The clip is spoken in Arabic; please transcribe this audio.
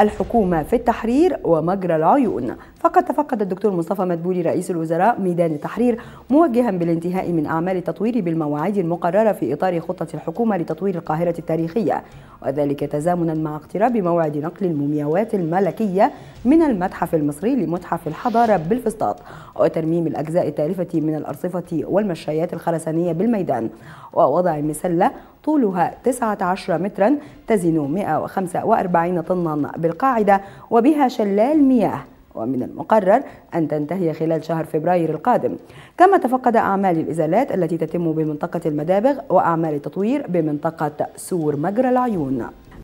الحكومة في التحرير ومجرى العيون فقد تفقد الدكتور مصطفى مدبولي رئيس الوزراء ميدان التحرير موجها بالانتهاء من أعمال التطوير بالمواعيد المقررة في إطار خطة الحكومة لتطوير القاهرة التاريخية وذلك تزامنا مع اقتراب موعد نقل المومياوات الملكية من المتحف المصري لمتحف الحضارة بالفسطاط وترميم الأجزاء التالفة من الأرصفة والمشايات الخرسانية بالميدان ووضع مسلة طولها 19 مترا تزن 145 طنا بالقاعدة وبها شلال مياه ومن المقرر أن تنتهي خلال شهر فبراير القادم كما تفقد أعمال الإزالات التي تتم بمنطقة المدابغ وأعمال التطوير بمنطقة سور مجرى العيون